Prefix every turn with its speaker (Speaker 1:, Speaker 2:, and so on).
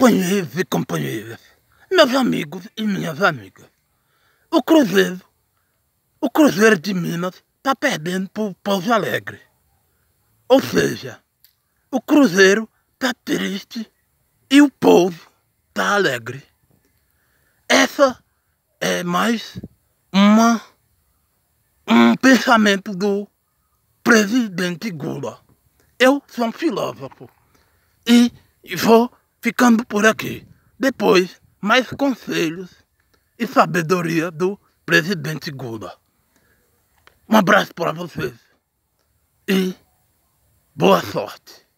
Speaker 1: Companheiros e companheiras, meus amigos e minhas amigas, o Cruzeiro, o Cruzeiro de Minas está perdendo para o Pouso Alegre. Ou seja, o Cruzeiro está triste e o Pouso está alegre. Essa é mais uma, um pensamento do presidente Gula. Eu sou um filósofo e vou ficando por aqui. Depois, mais conselhos e sabedoria do presidente Gula. Um abraço para vocês e boa sorte.